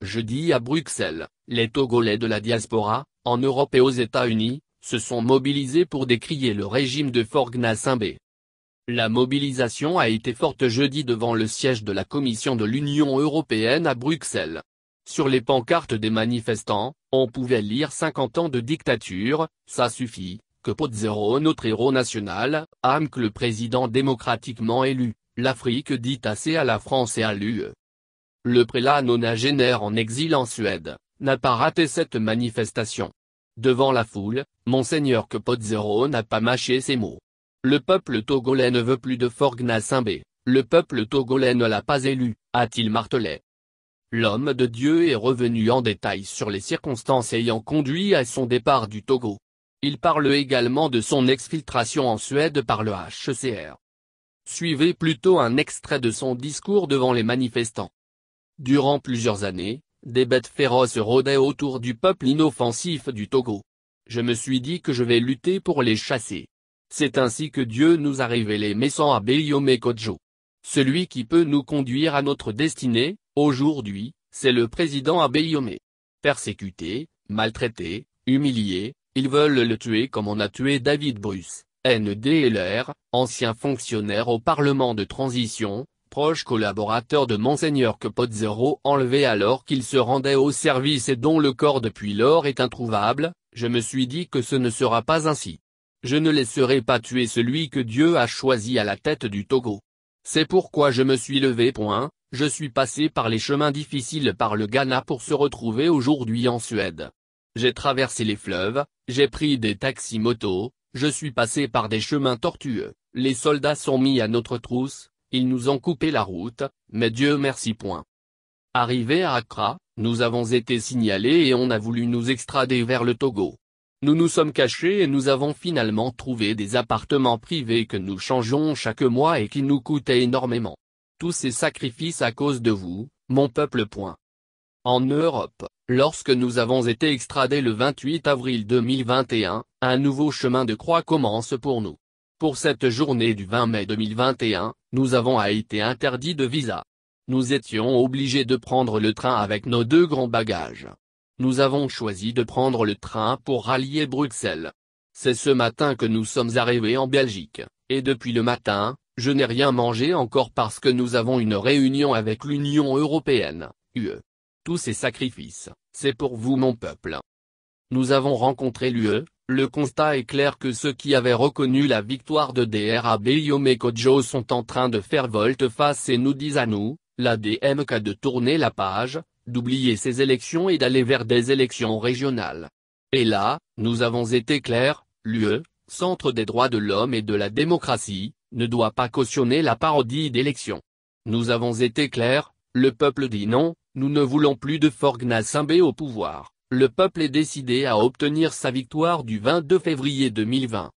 Jeudi à Bruxelles, les Togolais de la diaspora, en Europe et aux États-Unis, se sont mobilisés pour décrier le régime de Forgna Simbé. La mobilisation a été forte jeudi devant le siège de la Commission de l'Union européenne à Bruxelles. Sur les pancartes des manifestants, on pouvait lire 50 ans de dictature, ça suffit, que Pozzero notre héros national, âme que le président démocratiquement élu, l'Afrique dit assez à la France et à l'UE le prélat nonagénaire en exil en Suède, n'a pas raté cette manifestation. Devant la foule, Monseigneur Kepotzero n'a pas mâché ses mots. Le peuple togolais ne veut plus de Forgna le peuple togolais ne l'a pas élu, a-t-il martelé. L'homme de Dieu est revenu en détail sur les circonstances ayant conduit à son départ du Togo. Il parle également de son exfiltration en Suède par le HCR. Suivez plutôt un extrait de son discours devant les manifestants. Durant plusieurs années, des bêtes féroces rôdaient autour du peuple inoffensif du Togo. Je me suis dit que je vais lutter pour les chasser. C'est ainsi que Dieu nous a révélé Messan Abeyome Kodjo. Celui qui peut nous conduire à notre destinée, aujourd'hui, c'est le président Abeyome. Persécuté, maltraité, humilié, ils veulent le tuer comme on a tué David Bruce, NDLR, ancien fonctionnaire au Parlement de transition, proche collaborateur de Monseigneur que Capozzero enlevé alors qu'il se rendait au service et dont le corps depuis lors est introuvable, je me suis dit que ce ne sera pas ainsi. Je ne laisserai pas tuer celui que Dieu a choisi à la tête du Togo. C'est pourquoi je me suis levé point, je suis passé par les chemins difficiles par le Ghana pour se retrouver aujourd'hui en Suède. J'ai traversé les fleuves, j'ai pris des taxis motos, je suis passé par des chemins tortueux, les soldats sont mis à notre trousse, ils nous ont coupé la route, mais Dieu merci point. Arrivés à Accra, nous avons été signalés et on a voulu nous extrader vers le Togo. Nous nous sommes cachés et nous avons finalement trouvé des appartements privés que nous changeons chaque mois et qui nous coûtaient énormément. Tous ces sacrifices à cause de vous, mon peuple. Point. En Europe, lorsque nous avons été extradés le 28 avril 2021, un nouveau chemin de croix commence pour nous. Pour cette journée du 20 mai 2021, nous avons été interdits de visa. Nous étions obligés de prendre le train avec nos deux grands bagages. Nous avons choisi de prendre le train pour rallier Bruxelles. C'est ce matin que nous sommes arrivés en Belgique, et depuis le matin, je n'ai rien mangé encore parce que nous avons une réunion avec l'Union Européenne, UE. Tous ces sacrifices, c'est pour vous mon peuple. Nous avons rencontré l'UE, le constat est clair que ceux qui avaient reconnu la victoire de DRAB et Kojo sont en train de faire volte-face et nous disent à nous, la DMK de tourner la page, d'oublier ces élections et d'aller vers des élections régionales. Et là, nous avons été clairs, l'UE, Centre des droits de l'homme et de la démocratie, ne doit pas cautionner la parodie d'élections. Nous avons été clairs, le peuple dit non, nous ne voulons plus de Forgna Simbé au pouvoir. Le peuple est décidé à obtenir sa victoire du 22 février 2020.